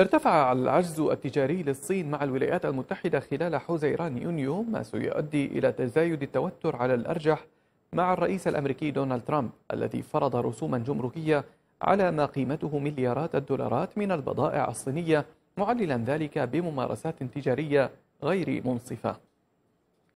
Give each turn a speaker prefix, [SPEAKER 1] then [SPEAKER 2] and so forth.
[SPEAKER 1] ارتفع العجز التجاري للصين مع الولايات المتحدة خلال حزيران يونيو ما سيؤدي إلى تزايد التوتر على الأرجح مع الرئيس الأمريكي دونالد ترامب الذي فرض رسوما جمركية على ما قيمته مليارات الدولارات من البضائع الصينية معللا ذلك بممارسات تجارية غير منصفة